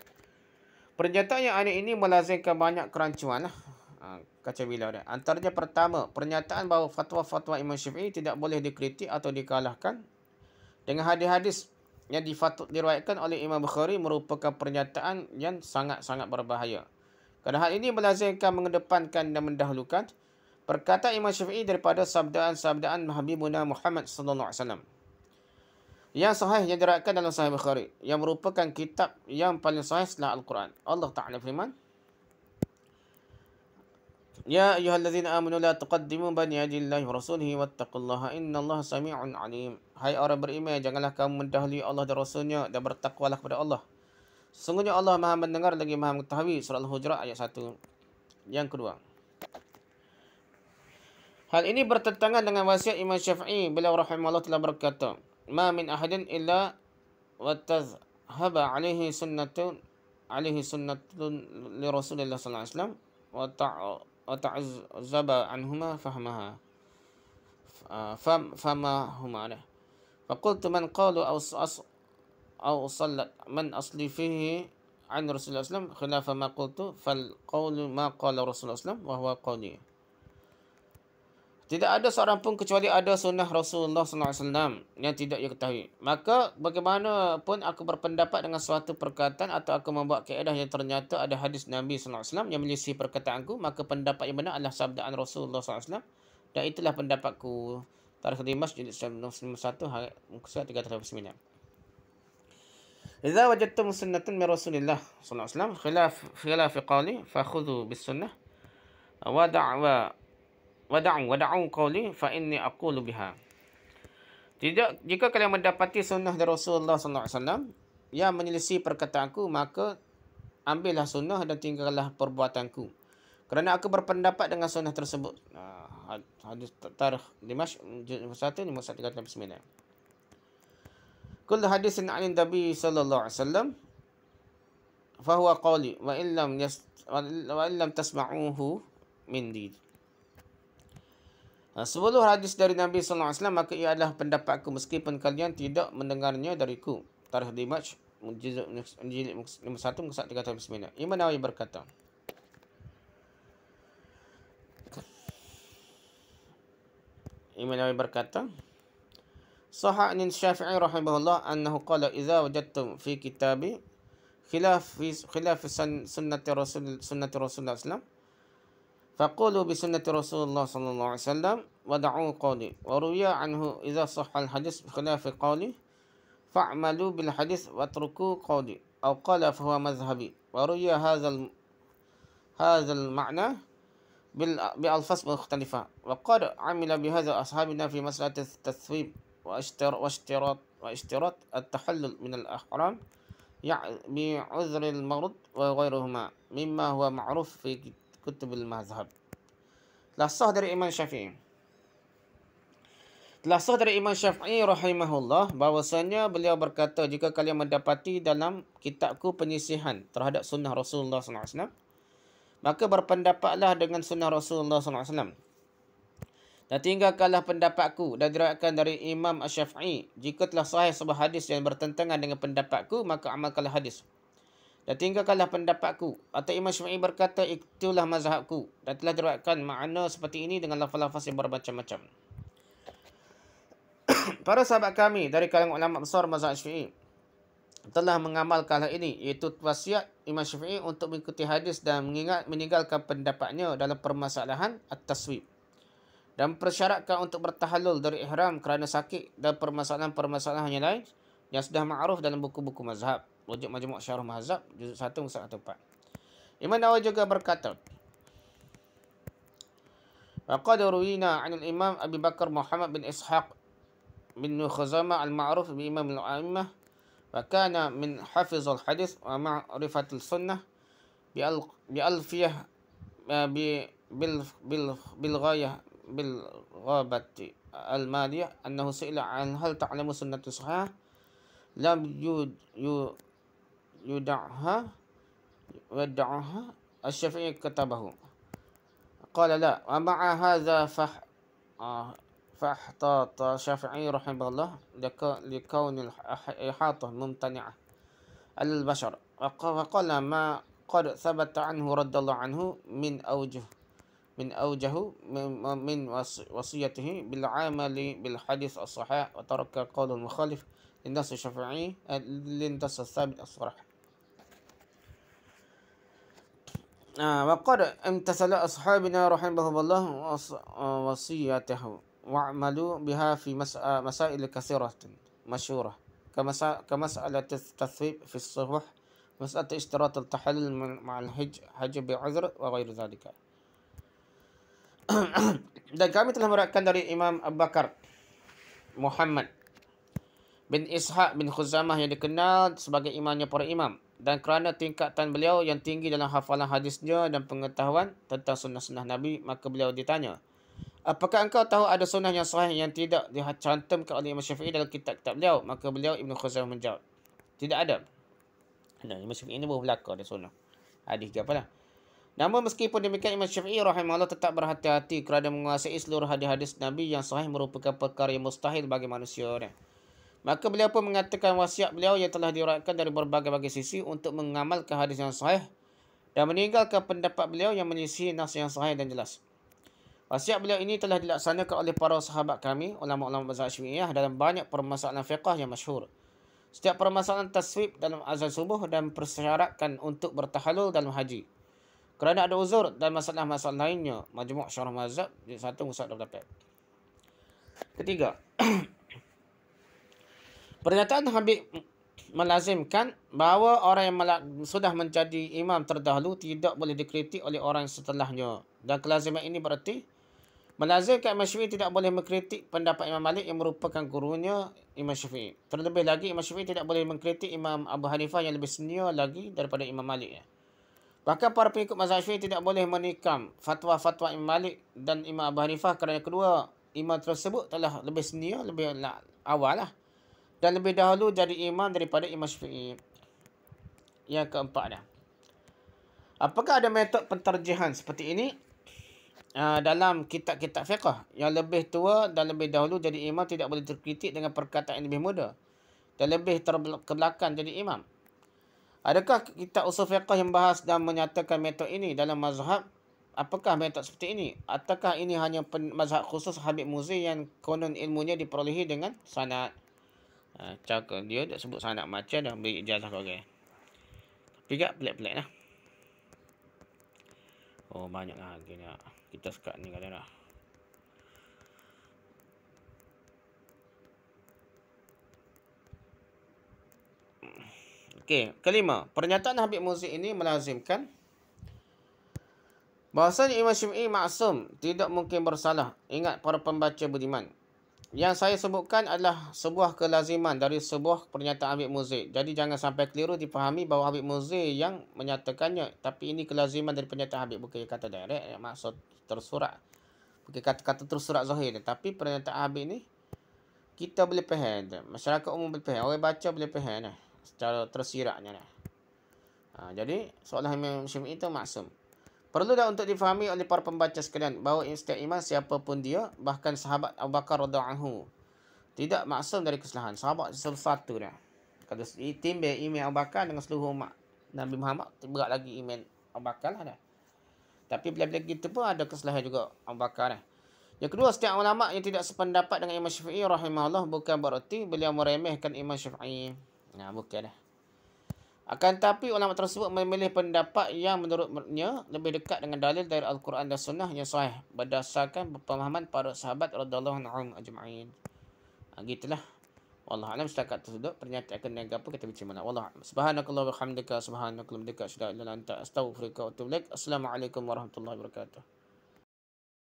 [SPEAKER 1] Pernyataan yang aneh ini melazimkan banyak kerancuan. Lah. Ha, Kaca bila dia. Antaranya pertama, pernyataan bahawa fatwa-fatwa Imam Syafi'i tidak boleh dikritik atau dikalahkan dengan hadis-hadis yang difatu, diriwayatkan oleh Imam Bukhari merupakan pernyataan yang sangat-sangat berbahaya. Kerana hal ini melazimkan mengedepankan dan mendahulukan Perkata Imam Syafi'i daripada sabdaan-sabdaan Habibuna Muhammad sallallahu alaihi wasallam. Yang sahih yang diriwayatkan dalam Sahih Bukhari yang merupakan kitab yang paling sahih setelah Al-Quran. Allah Taala firman Ya ayyuhallazina amanu la taqaddimu bani adillahi wa rasulihi wattaqullaha innallaha samii'un 'aliim. Hai orang beriman janganlah kamu mendahului Allah dan rasulnya dan bertakwalah kepada Allah. Sungguhnya Allah Maha mendengar lagi Maha mengetahui. Surah Al-Hujurat ayat 1. Yang kedua, Hal ini bertentangan dengan wasiat Imam Syafi'i beliau rahimahullah telah berkata, "Ma min ahadin illa wa tazhaba alaihi sunnatun alaihi sunnatun li Rasulillah sallallahu alaihi wasallam wa ta'azzaba anhuma fahmaha." فم فما هم عليه فقلت من قالوا أو أو صلت من أصلي فيه عن رسول الله صلى الله عليه وسلم خلاف ما قلت فالقول ما قال رسول الله صلى الله عليه وسلم وهو قولي Tidak ada seorang pun kecuali ada sunnah Rasulullah SAW yang tidak ia ketahui. Maka bagaimanapun aku berpendapat dengan suatu perkataan atau aku membuat keadaan yang ternyata ada hadis Nabi SAW yang menyisi perkataanku. Maka pendapat yang benar adalah sabdaan Rasulullah SAW. Dan itulah pendapatku. Tarikh Dimas, Jilid 91, hari surat 339. Jika wajatum sunnatun min Rasulillah SAW khilaf khilaf qawli fakhudhu bis sunnah wa da'wa wada'u wada'u qawli fa inni aqulu biha tidak jika kalian mendapati sunnah dari Rasulullah sallallahu alaihi wasallam yang menyelisih perkataanku maka ambillah sunnah dan tinggallah perbuatanku kerana aku berpendapat dengan sunnah tersebut ah, hadis tarikh limas satu lima satu tiga enam sembilan kul hadis yang alin dabi sallallahu alaihi wasallam fahuwa qawli wa ilm yas wa ilm tasma'uhu min dini Ha, sepuluh hadis dari Nabi SAW, maka ia adalah pendapatku meskipun kalian tidak mendengarnya dariku. Tarikh Dimash, Jilid 51, Muka 1, Muka 1, berkata, Imam Nawawi berkata, Sahak nin syafi'i rahimahullah annahu qala iza wajattum fi kitabi khilaf fi sunnati rasul rasulullah sallallahu فقولوا بسنة رسول الله صلى الله عليه وسلم ودعوا قولي وروي عنه إذا صح الحديث بخلاف قولي فاعملوا بالحديث واتركوا قولي أو قال فهو مذهبي وروي هذا هذا المعنى بألفاظ مختلفة وقد عمل بهذا أصحابنا في مسألة التثويب واشتراط واشتراط التحلل من الأحرام يعني بعذر المرض وغيرهما مما هو معروف في kutubul mazhab. Telah sah dari Imam Syafi'i. Telah sah dari Imam Syafi'i rahimahullah Bahwasanya beliau berkata jika kalian mendapati dalam kitabku penyisihan terhadap sunnah Rasulullah SAW, maka berpendapatlah dengan sunnah Rasulullah SAW. Dan tinggalkanlah pendapatku dan diriakan dari Imam Syafi'i. Jika telah sahih sebuah hadis yang bertentangan dengan pendapatku, maka amalkanlah hadis. Dan tinggalkanlah pendapatku. Atau Imam Syafi'i berkata, itulah mazhabku. Dan telah diruatkan makna seperti ini dengan lafaz-lafaz yang bermacam-macam. [COUGHS] Para sahabat kami dari kalangan ulama besar mazhab Syafi'i telah mengamalkan hal ini iaitu wasiat Imam Syafi'i untuk mengikuti hadis dan mengingat meninggalkan pendapatnya dalam permasalahan at-taswib dan persyaratkan untuk bertahalul dari ihram kerana sakit dan permasalahan-permasalahan yang lain yang sudah ma'ruf dalam buku-buku mazhab. Rujuk Majmuk Syarah mazhab juz 1 muka 1 4. Imam Nawawi juga berkata Waqad ruwina 'an al-Imam Abi Bakar Muhammad bin Ishaq bin Khuzamah al-ma'ruf bi Imam al-A'immah wa kana min hafiz al-hadis wa ma'rifat al-sunnah bi al-fiyah bi bi bil bil bil ghayah bil ghabat al-maliyah annahu su'ila 'an hal ta'lamu sunnatu sahih لم yu يدعها ودعها الشافعي كتبه قال لا ومع هذا فح آه، فاحتاط الشافعي رحمه الله لكون الإحاطة ممتنعة على البشر وقال ما قد ثبت عنه رد الله عنه من أوجه من أوجه من وصيته بالعمل بالحديث الصحيح وترك قول المخالف للنص الشافعي للنص الثابت الصراحة آه، وقد امتثل أصحابنا رحمه الله وصيته وعملوا بها في مسائل كثيرة مشهورة كمسألة التثويب في الصبح مسألة اشتراط التحلل مع الحج حج بعذر وغير ذلك [COUGHS] dan kami telah meriwayatkan dari Imam Abu Bakar Muhammad bin Ishaq bin Khuzamah yang dikenal sebagai imamnya para imam dan kerana tingkatan beliau yang tinggi dalam hafalan hadisnya dan pengetahuan tentang sunnah-sunnah Nabi, maka beliau ditanya, Apakah engkau tahu ada sunnah yang sahih yang tidak dicantumkan oleh Imam Syafi'i dalam kitab-kitab beliau? Maka beliau Ibn Khuzaimah menjawab. Tidak ada. Nah, Imam Syafi'i ini berbelakar ada sunnah. Hadis ke apalah. Namun meskipun demikian Imam Syafi'i rahimahullah tetap berhati-hati kerana menguasai seluruh hadis-hadis Nabi yang sahih merupakan perkara yang mustahil bagi manusia. Nah. Ya. Maka beliau pun mengatakan wasiat beliau yang telah diuraikan dari berbagai-bagai sisi untuk mengamalkan hadis yang sahih dan meninggalkan pendapat beliau yang menyisih nas yang sahih dan jelas. Wasiat beliau ini telah dilaksanakan oleh para sahabat kami, ulama-ulama mazhab Syiah dalam banyak permasalahan fiqah yang masyhur. Setiap permasalahan taswib dalam azan subuh dan persyaratkan untuk bertahalul dalam haji. Kerana ada uzur dan masalah-masalah lainnya, majmuk syarah mazhab di satu musad dapat. Ketiga, [CLEARS THROAT] Pernyataan Habib melazimkan bahawa orang yang sudah menjadi imam terdahulu tidak boleh dikritik oleh orang setelahnya. Dan kelaziman ini berarti melazimkan Imam Syafi'i tidak boleh mengkritik pendapat Imam Malik yang merupakan gurunya Imam Syafi'i. Terlebih lagi Imam Syafi'i tidak boleh mengkritik Imam Abu Hanifah yang lebih senior lagi daripada Imam Malik. Ya. Bahkan para pengikut mazhab Syafi'i tidak boleh menikam fatwa-fatwa Imam Malik dan Imam Abu Hanifah kerana kedua imam tersebut telah lebih senior, lebih awal lah dan lebih dahulu jadi imam daripada imam syafi'i. Yang keempat dah. Apakah ada metod penterjihan seperti ini? Ah, dalam kitab-kitab fiqah yang lebih tua dan lebih dahulu jadi imam tidak boleh terkritik dengan perkataan yang lebih muda dan lebih terbelakang jadi imam. Adakah kitab usul fiqah yang bahas dan menyatakan metod ini dalam mazhab? Apakah metod seperti ini? Ataukah ini hanya mazhab khusus Habib Muzi yang konon ilmunya diperolehi dengan sanad? Ah, Cak dia tak sebut sangat nak macam dan beli ijazah kau gay. Tapi pelak pelak lah. Oh banyak lah lagi nak Kita sekat ni kadang lah. Okay, kelima. Pernyataan Habib Muzik ini melazimkan bahasa Imam Syafi'i maksum, tidak mungkin bersalah. Ingat para pembaca budiman, yang saya sebutkan adalah sebuah kelaziman dari sebuah pernyataan Habib Muzik. Jadi jangan sampai keliru dipahami bahawa Habib Muzik yang menyatakannya. Tapi ini kelaziman dari pernyataan Habib. Bukan kata direct, maksud tersurat. Bukan kata-kata tersurat Zohir. Tapi pernyataan Habib ni, kita boleh paham, Masyarakat umum boleh paham. Orang baca boleh faham. Secara tersiratnya. Ha, jadi, soalan Habib Muzik itu maksum. Perlu dah untuk difahami oleh para pembaca sekalian bahawa setiap imam siapapun dia, bahkan sahabat Abu Bakar radhiallahu tidak maksum dari kesalahan. Sahabat sesuatu dia. Kalau timbe imam Abu Bakar dengan seluruh umat Nabi Muhammad berat lagi imam Abu Bakar lah dah. Tapi bila-bila gitu pun ada kesalahan juga Abu Bakar dah. Yang kedua, setiap ulama yang tidak sependapat dengan Imam Syafi'i rahimahullah bukan berarti beliau meremehkan Imam Syafi'i. Nah, bukan dah. Akan tetapi ulama tersebut memilih pendapat yang menurutnya lebih dekat dengan dalil dari Al-Quran dan Sunnah yang sahih berdasarkan pemahaman para sahabat radhiyallahu anhum ajma'in. Ha, gitulah. Wallahu a'lam setakat tersebut pernyataan kena apa kita bincang mana. Wallahu a'lam. Subhanakallah wa hamdaka subhanakallah wa bihamdika asyhadu an la ilaha illa anta astaghfiruka wa atubu ilaik. Assalamualaikum warahmatullahi wabarakatuh.